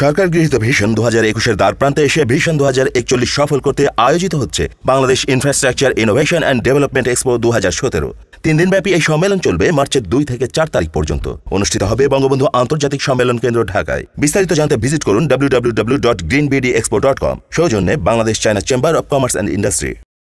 সরকার গৃহীত ভিশন দু হাজার একুশের প্রান্তে এসে ভিশন দু হাজার একচল্লিশ সফল করতে আয়োজিত হচ্ছে Bangladesh infrastructure innovation and development expo দু হাজার সতেরো তিন দিনব্যাপী এই সম্মেলন চলবে মার্চের দুই থেকে চার তারিখ পর্যন্ত অনুষ্ঠিত হবে বঙ্গবন্ধু আন্তর্জাতিক সম্মেলন কেন্দ্র ঢাকায় বিস্তারিত জানতে ভিজিট করুন W W W dot green BD expo dot com সৌজন্যে Bangladesh China chamber of commerce and industry